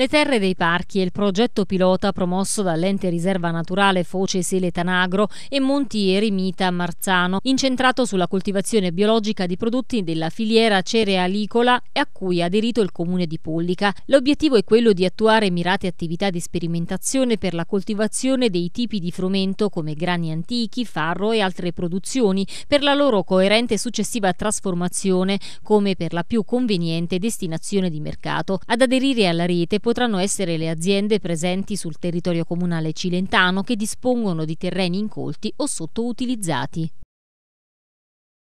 Le terre dei parchi e il progetto pilota promosso dall'ente riserva naturale Foce Sele Tanagro e Monti Eremita Marzano, incentrato sulla coltivazione biologica di prodotti della filiera cerealicola e a cui ha aderito il comune di Pollica. L'obiettivo è quello di attuare mirate attività di sperimentazione per la coltivazione dei tipi di frumento come grani antichi, farro e altre produzioni per la loro coerente e successiva trasformazione come per la più conveniente destinazione di mercato. Ad aderire alla rete potranno essere le aziende presenti sul territorio comunale cilentano che dispongono di terreni incolti o sottoutilizzati.